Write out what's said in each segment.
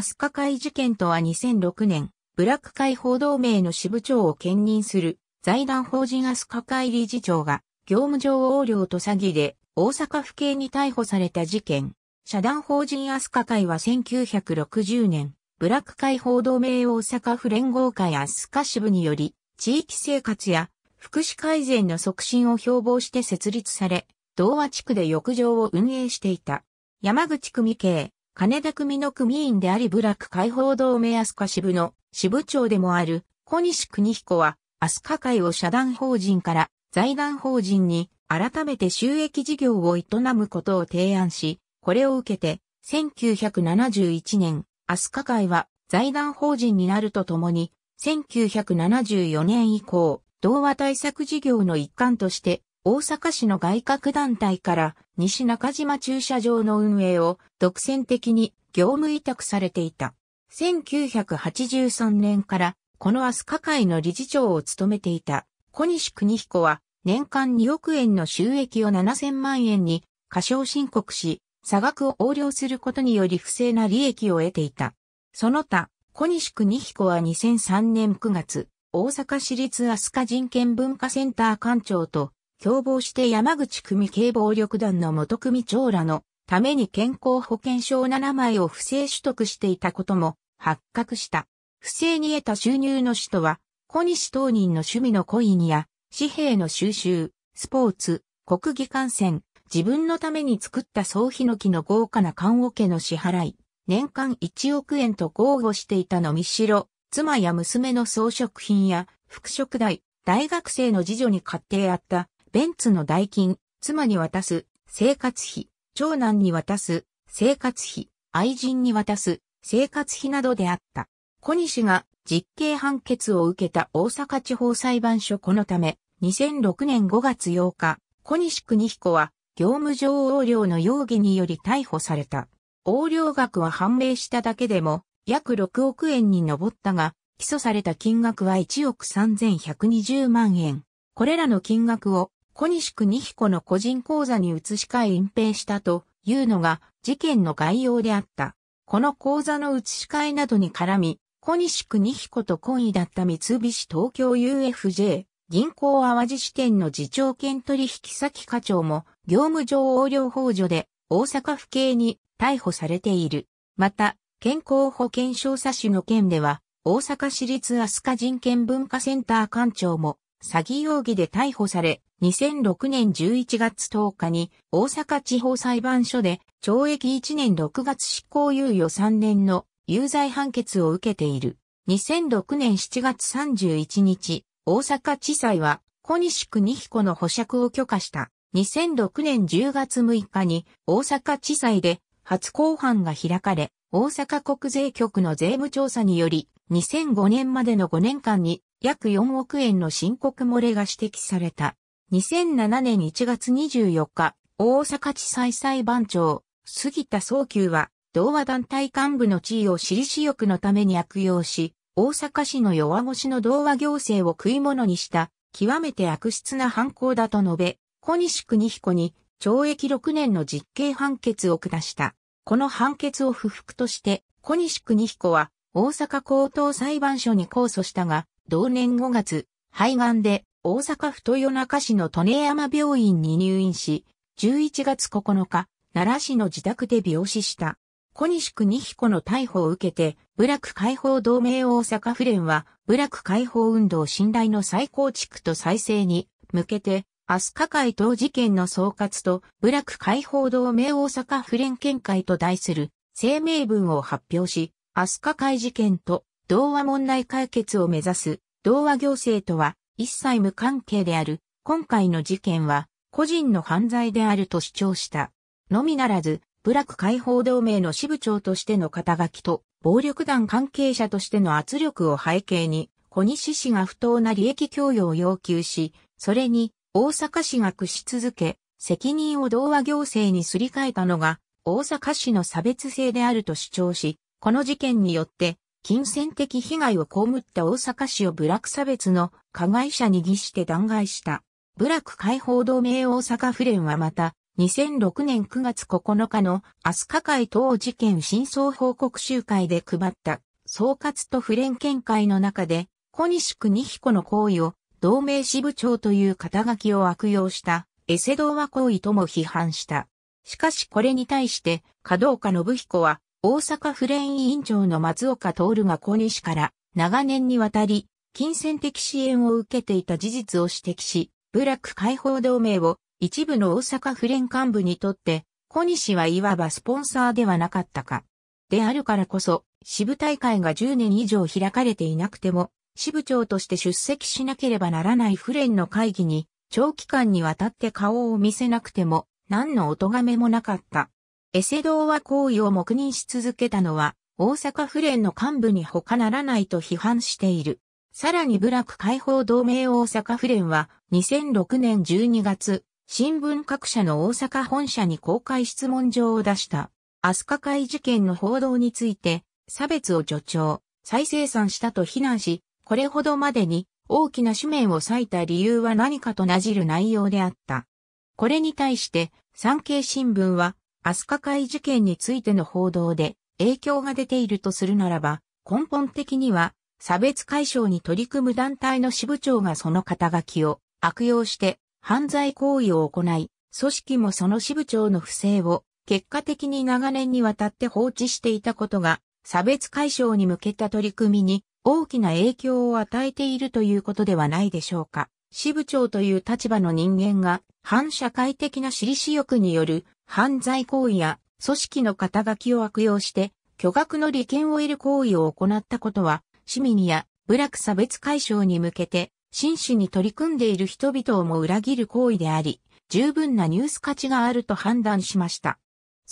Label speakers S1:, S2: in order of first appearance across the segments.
S1: 飛鳥会事件とは2006年、ブラック会報同盟の支部長を兼任する財団法人飛鳥会理事長が業務上横領と詐欺で大阪府警に逮捕された事件。社団法人飛鳥会は1960年、ブラック会報同盟大阪府連合会飛鳥支部により、地域生活や福祉改善の促進を標榜して設立され、同和地区で浴場を運営していた。山口組系、金田組の組員であり部落解放同盟飛鳥支部の支部長でもある小西邦彦は飛鳥会を社団法人から財団法人に改めて収益事業を営むことを提案し、これを受けて1971年飛鳥会は財団法人になるとともに1974年以降、同和対策事業の一環として大阪市の外郭団体から西中島駐車場の運営を独占的に業務委託されていた。1983年からこのアスカ会の理事長を務めていた小西邦彦は年間2億円の収益を7000万円に過小申告し、差額を横領することにより不正な利益を得ていた。その他、小西邦彦は2003年9月、大阪市立アスカ人権文化センター館長と共謀して山口組系暴力団の元組長らのために健康保険証7枚を不正取得していたことも発覚した。不正に得た収入の使途は、小西当人の趣味のコインや、紙幣の収集、スポーツ、国技観戦、自分のために作った総ヒノキの豪華な缶桶の支払い、年間1億円と豪語していたのみしろ、妻や娘の装飾品や、服飾代、大学生の次女に買ってやったベンツの代金、妻に渡す、生活費、長男に渡す、生活費、愛人に渡す、生活費などであった。小西が実刑判決を受けた大阪地方裁判所このため、2006年5月8日、小西邦彦は業務上横領の容疑により逮捕された。横領額は判明しただけでも約6億円に上ったが、起訴された金額は1億3120万円。これらの金額を小西区二彦の個人口座に移し替え隠蔽したというのが事件の概要であった。この口座の移し替えなどに絡み、小西区二彦と懇意だった三菱東京 UFJ、銀行淡路支店の次長兼取引先課長も業務上横領法助で大阪府警に逮捕されている。また、健康保険証査種の件では、大阪市立飛鳥人権文化センター館長も詐欺容疑で逮捕され、2006年11月10日に大阪地方裁判所で懲役1年6月執行猶予3年の有罪判決を受けている。2006年7月31日、大阪地裁は小西区二彦の保釈を許可した。2006年10月6日に大阪地裁で初公判が開かれ、大阪国税局の税務調査により、2005年までの5年間に約4億円の申告漏れが指摘された。2007年1月24日、大阪地裁裁判長、杉田総久は、同和団体幹部の地位を私利私欲のために悪用し、大阪市の弱腰の同和行政を食い物にした、極めて悪質な犯行だと述べ、小西邦彦に懲役6年の実刑判決を下した。この判決を不服として、小西邦彦は大阪高等裁判所に控訴したが、同年5月、肺がんで大阪府豊中市の利根山病院に入院し、11月9日、奈良市の自宅で病死した。小西区二彦の逮捕を受けて、部落解放同盟大阪府連は、部落解放運動信頼の再構築と再生に向けて、アスカ会等事件の総括と、部落解放同盟大阪府連見解と題する声明文を発表し、アスカ会事件と同和問題解決を目指す、同和行政とは、一切無関係である、今回の事件は、個人の犯罪であると主張した。のみならず、部落解放同盟の支部長としての肩書きと、暴力団関係者としての圧力を背景に、小西氏が不当な利益供与を要求し、それに、大阪市が屈し続け、責任を同和行政にすり替えたのが、大阪市の差別性であると主張し、この事件によって、金銭的被害を被った大阪市を部落差別の加害者に偽して弾劾した。部落解放同盟大阪府連はまた、2006年9月9日の飛鳥会等事件真相報告集会で配った総括と府連見解の中で、小西区二彦の行為を同盟支部長という肩書きを悪用したエセ童話行為とも批判した。しかしこれに対して、角岡信彦は大阪府連委員長の松岡徹が小西から長年にわたり金銭的支援を受けていた事実を指摘し、部落解放同盟を一部の大阪府連幹部にとって小西はいわばスポンサーではなかったか。であるからこそ、支部大会が10年以上開かれていなくても、支部長として出席しなければならない府連の会議に、長期間にわたって顔を見せなくても、何のお咎めもなかった。エセドーは行為を黙認し続けたのは、大阪府連の幹部に他ならないと批判している。さらに部落解放同盟大阪府連は、2006年12月、新聞各社の大阪本社に公開質問状を出した。飛鳥会事件の報道について、差別を助長、再生産したと非難し、これほどまでに大きな紙面を割いた理由は何かとなじる内容であった。これに対して、産経新聞は、飛鳥会事件についての報道で影響が出ているとするならば、根本的には差別解消に取り組む団体の支部長がその肩書きを悪用して犯罪行為を行い、組織もその支部長の不正を結果的に長年にわたって放置していたことが差別解消に向けた取り組みに大きな影響を与えているということではないでしょうか。支部長という立場の人間が反社会的な私利私欲による犯罪行為や組織の肩書きを悪用して巨額の利権を得る行為を行ったことは、市民や部落差別解消に向けて真摯に取り組んでいる人々をも裏切る行為であり、十分なニュース価値があると判断しました。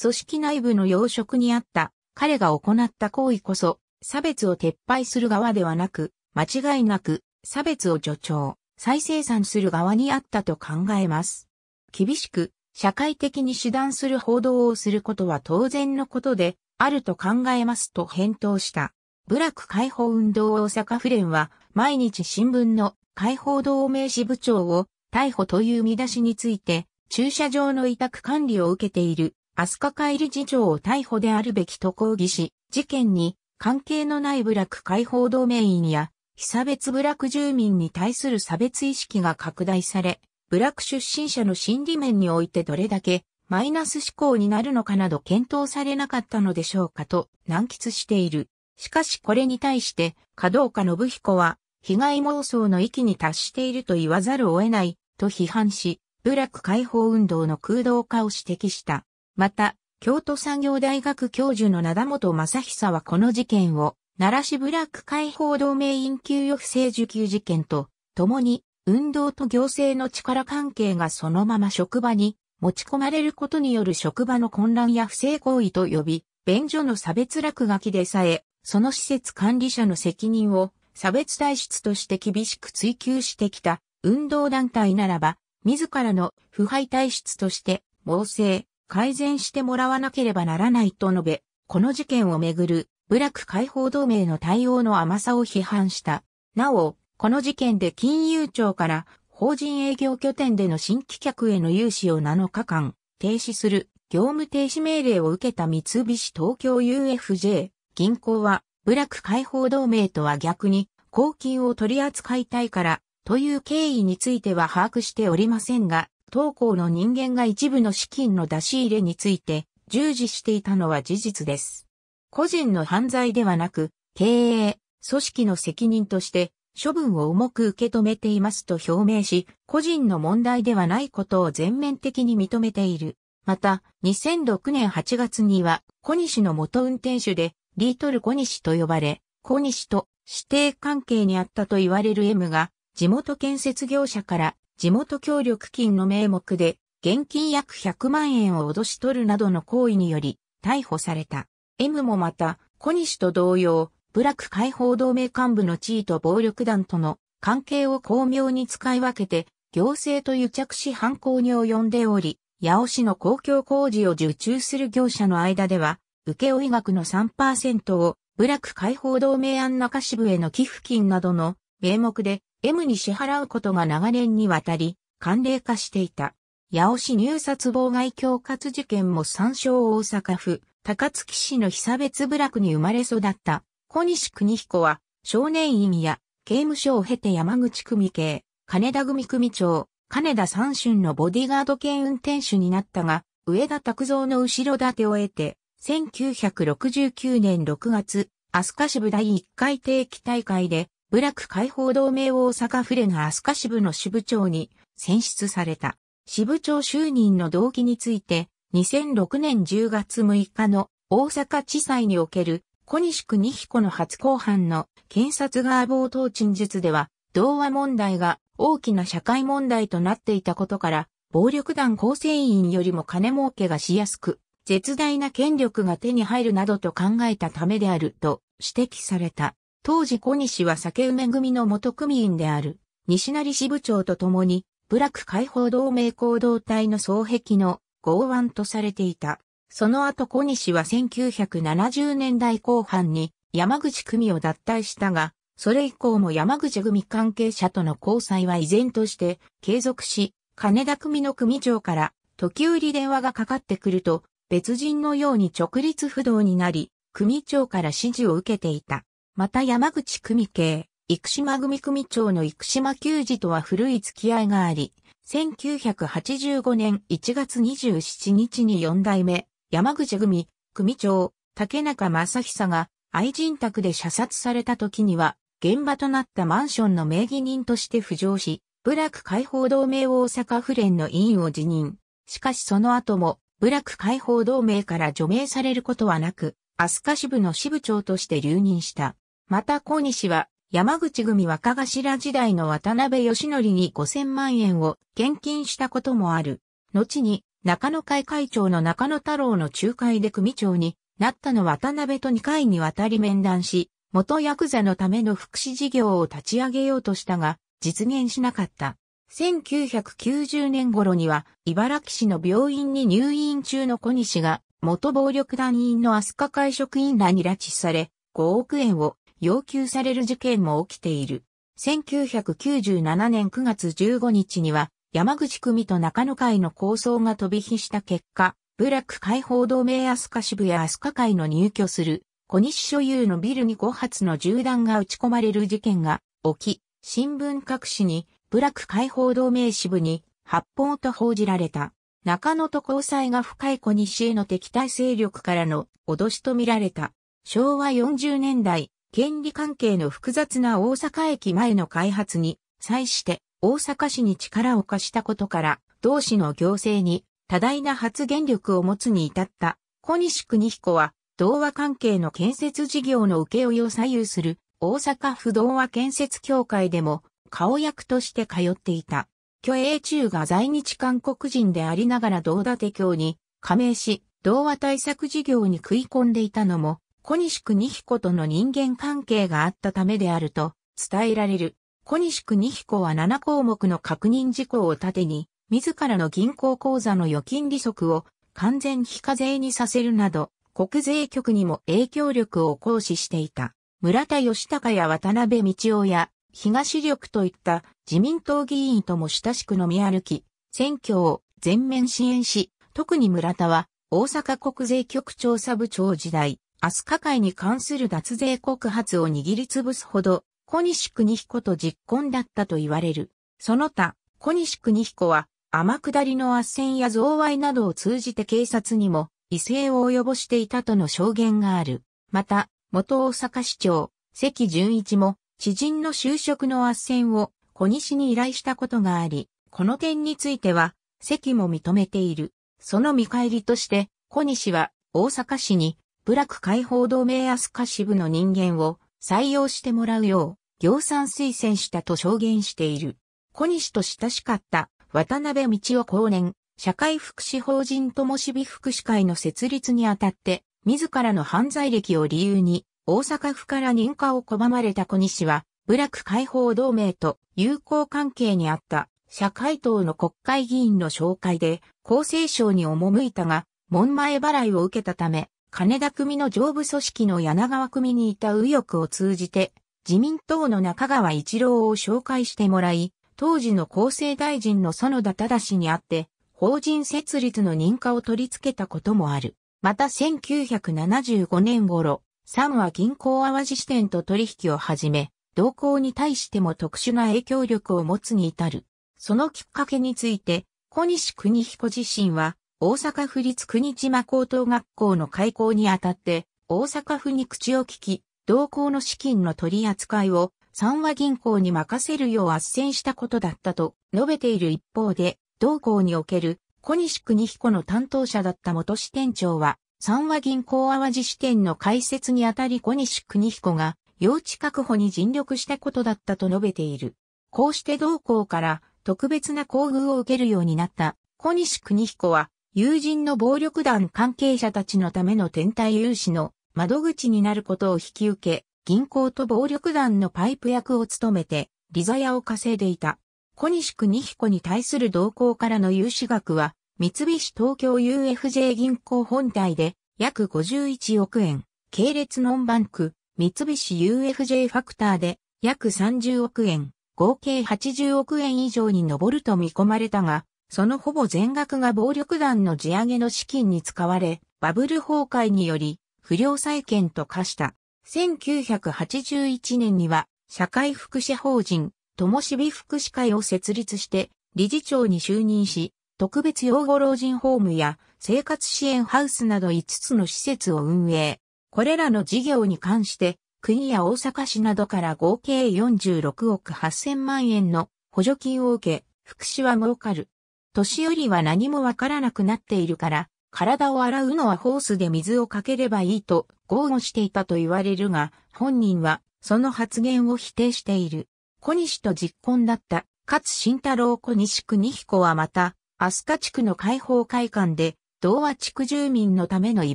S1: 組織内部の要職にあった彼が行った行為こそ、差別を撤廃する側ではなく、間違いなく差別を助長、再生産する側にあったと考えます。厳しく社会的に手段する報道をすることは当然のことで、あると考えますと返答した。部落解放運動大阪府連は、毎日新聞の解放同盟支部長を逮捕という見出しについて、駐車場の委託管理を受けている、飛鳥会理事長を逮捕であるべきと抗議し、事件に関係のない部落解放同盟員や、被差別部落住民に対する差別意識が拡大され、部落出身者の心理面においてどれだけマイナス思考になるのかなど検討されなかったのでしょうかと難喫している。しかしこれに対して藤岡信彦は被害妄想の域に達していると言わざるを得ないと批判し、部落解放運動の空洞化を指摘した。また、京都産業大学教授の名田本正久はこの事件を、奈良市部落解放同盟員給与不正受給事件と、共に運動と行政の力関係がそのまま職場に持ち込まれることによる職場の混乱や不正行為と呼び、便所の差別落書きでさえ、その施設管理者の責任を差別体質として厳しく追求してきた運動団体ならば、自らの腐敗体質として、猛省、改善してもらわなければならないと述べ、この事件をめぐる、部落解放同盟の対応の甘さを批判した。なお、この事件で金融庁から法人営業拠点での新規客への融資を7日間停止する業務停止命令を受けた三菱東京 UFJ 銀行は部落解放同盟とは逆に公金を取り扱いたいからという経緯については把握しておりませんが、当行の人間が一部の資金の出し入れについて従事していたのは事実です。個人の犯罪ではなく、経営、組織の責任として処分を重く受け止めていますと表明し、個人の問題ではないことを全面的に認めている。また、2006年8月には、小西の元運転手で、リートル小西と呼ばれ、小西と指定関係にあったと言われる M が、地元建設業者から地元協力金の名目で、現金約100万円を脅し取るなどの行為により、逮捕された。M もまた、小西と同様、部落解放同盟幹部の地位と暴力団との関係を巧妙に使い分けて、行政と癒着し犯行に及んでおり、八尾市の公共工事を受注する業者の間では、請負額の3%を部落解放同盟案中支部への寄付金などの名目で M に支払うことが長年にわたり慣例化していた。八尾市入札妨害恐喝事件も参照大阪府高槻市の被差別部落に生まれ育った小西邦彦は、少年院や刑務所を経て山口組系、金田組組長、金田三春のボディガード兼運転手になったが、上田拓造の後ろ盾を得て、1969年6月、飛鳥支部第1回定期大会で、部落解放同盟大阪府連が飛鳥支部の支部長に選出された。支部長就任の動機について、2006年10月6日の大阪地裁における小西区二彦の初公判の検察側冒頭陳述では、童話問題が大きな社会問題となっていたことから、暴力団構成員よりも金儲けがしやすく、絶大な権力が手に入るなどと考えたためであると指摘された。当時小西は酒梅組の元組員である西成支部長と共に部落解放同盟行動隊の双璧の剛腕とされていた。その後小西は1970年代後半に山口組を脱退したが、それ以降も山口組関係者との交際は依然として継続し、金田組の組長から時折電話がかかってくると、別人のように直立不動になり、組長から指示を受けていた。また山口組系、生島組組長の生島球児とは古い付き合いがあり、1985年1月27日に4代目、山口組、組長、竹中正久が愛人宅で射殺された時には、現場となったマンションの名義人として浮上し、部落解放同盟大阪府連の委員を辞任。しかしその後も、部落解放同盟から除名されることはなく、飛鳥支部の支部長として留任した。また小西は、山口組若頭時代の渡辺義則に5000万円を献金したこともある。後に、中野会会長の中野太郎の仲介で組長になったの渡辺と2回にわたり面談し、元ヤクザのための福祉事業を立ち上げようとしたが、実現しなかった。1990年頃には、茨城市の病院に入院中の小西が、元暴力団員の飛鳥会職員らに拉致され、5億円を要求される事件も起きている。1997年9月15日には、山口組と中野会の構想が飛び火した結果、部落解放同盟飛鳥支部や飛鳥会の入居する小西所有のビルに5発の銃弾が撃ち込まれる事件が起き、新聞各紙に部落解放同盟支部に発砲と報じられた。中野と交際が深い小西への敵対勢力からの脅しと見られた。昭和40年代、権利関係の複雑な大阪駅前の開発に際して大阪市に力を貸したことから、同市の行政に多大な発言力を持つに至った小西邦彦は、童話関係の建設事業の請負を左右する大阪府童話建設協会でも顔役として通っていた。虚栄中が在日韓国人でありながら道立協に加盟し、童話対策事業に食い込んでいたのも、小西邦彦との人間関係があったためであると伝えられる。小西区二彦は7項目の確認事項を盾に、自らの銀行口座の預金利息を完全非課税にさせるなど、国税局にも影響力を行使していた。村田義隆や渡辺道夫や東緑といった自民党議員とも親しく飲み歩き、選挙を全面支援し、特に村田は大阪国税局調査部長時代、アスカ会に関する脱税告発を握りつぶすほど小西国彦と実婚だったと言われる。その他、小西国彦は、天下りの圧旋や贈賄などを通じて警察にも、異性を及ぼしていたとの証言がある。また、元大阪市長、関淳一も、知人の就職の斡旋を小西に依頼したことがあり、この点については、関も認めている。その見返りとして、小西は大阪市に、部落解放同盟アスカ支部の人間を採用してもらうよう、量産推薦したと証言している。小西と親しかった渡辺道夫後年、社会福祉法人ともしび福祉会の設立にあたって、自らの犯罪歴を理由に、大阪府から認可を拒まれた小西は、部落解放同盟と友好関係にあった社会党の国会議員の紹介で、厚生省に赴いたが、門前払いを受けたため、金田組の上部組織の柳川組にいた右翼を通じて、自民党の中川一郎を紹介してもらい、当時の厚生大臣の園田忠にあって、法人設立の認可を取り付けたこともある。また1975年頃、サムは銀行淡路支店と取引を始め、同行に対しても特殊な影響力を持つに至る。そのきっかけについて、小西邦彦自身は、大阪府立国島高等学校の開校にあたって、大阪府に口を聞き、同行の資金の取り扱いを三和銀行に任せるよう斡旋したことだったと述べている一方で、同行における小西国彦の担当者だった元支店長は、三和銀行淡路支店の開設にあたり小西国彦が用地確保に尽力したことだったと述べている。こうして同行から特別な厚遇を受けるようになった小西国彦は、友人の暴力団関係者たちのための天体融資の窓口になることを引き受け、銀行と暴力団のパイプ役を務めて、利ザヤを稼いでいた。小西区二彦に対する同行からの融資額は、三菱東京 UFJ 銀行本体で約51億円、系列ノンバンク、三菱 UFJ ファクターで約30億円、合計80億円以上に上ると見込まれたが、そのほぼ全額が暴力団の地上げの資金に使われ、バブル崩壊により不良債権と化した。1981年には、社会福祉法人、ともしび福祉会を設立して、理事長に就任し、特別養護老人ホームや生活支援ハウスなど5つの施設を運営。これらの事業に関して、国や大阪市などから合計46億8000万円の補助金を受け、福祉は儲かる。年寄りは何もわからなくなっているから、体を洗うのはホースで水をかければいいと豪語していたと言われるが、本人はその発言を否定している。小西と実婚だった勝慎太郎小西区二彦はまた、飛鳥地区の解放会館で、同和地区住民のためのイ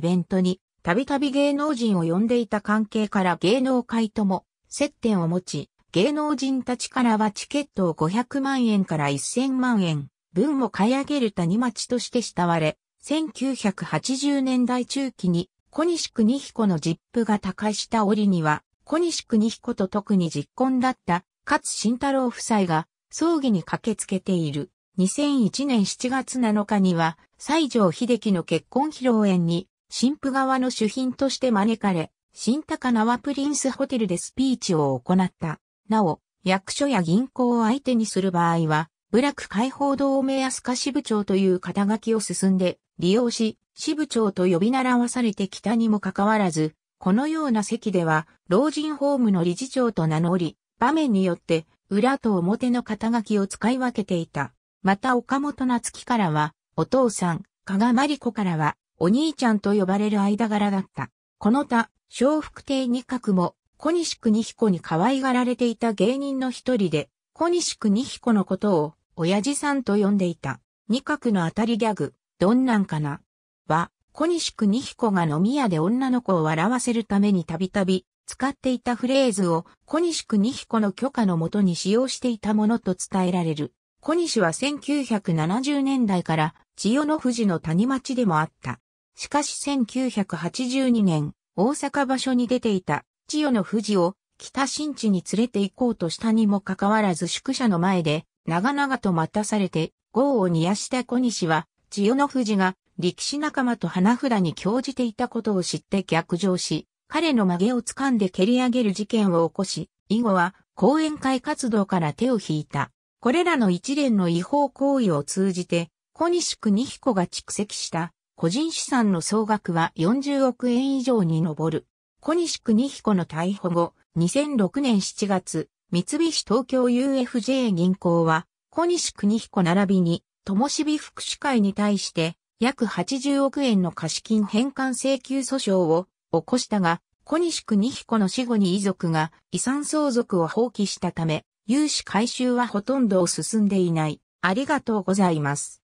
S1: ベントに、たびたび芸能人を呼んでいた関係から芸能界とも接点を持ち、芸能人たちからはチケットを500万円から1000万円分も買い上げる谷町として慕われ、1980年代中期に小西邦彦の実父が他界した折には、小西邦彦と特に実婚だった勝慎太郎夫妻が葬儀に駆けつけている。2001年7月7日には、西条秀樹の結婚披露宴に、新婦側の主賓として招かれ、新高輪プリンスホテルでスピーチを行った。なお、役所や銀行を相手にする場合は、部落解放同盟安ス支部長という肩書きを進んで、利用し、支部長と呼び習わされてきたにもかかわらず、このような席では、老人ホームの理事長と名乗り、場面によって、裏と表の肩書きを使い分けていた。また岡本夏樹からは、お父さん、加賀真理子からは、お兄ちゃんと呼ばれる間柄だった。この他、小福亭二角も、小西国彦に可愛がられていた芸人の一人で、小西国彦のことを、親父さんと呼んでいた。二角の当たりギャグ、どんなんかなは、小西二彦が飲み屋で女の子を笑わせるためにたびたび使っていたフレーズを小西二彦の許可のもとに使用していたものと伝えられる。小西は1970年代から千代の富士の谷町でもあった。しかし1982年、大阪場所に出ていた千代の富士を北新地に連れて行こうとしたにもかかわらず宿舎の前で長々と待たされて、豪を煮やした小西は千代の富士が力士仲間と花札に興じていたことを知って逆上し、彼の曲げを掴んで蹴り上げる事件を起こし、以後は講演会活動から手を引いた。これらの一連の違法行為を通じて、小西国彦が蓄積した個人資産の総額は40億円以上に上る。小西国彦の逮捕後、2006年7月、三菱東京 UFJ 銀行は、小西国彦並びに灯火福祉会に対して約80億円の貸金返還請求訴訟を起こしたが、小西区二彦の死後に遺族が遺産相続を放棄したため、融資回収はほとんど進んでいない。ありがとうございます。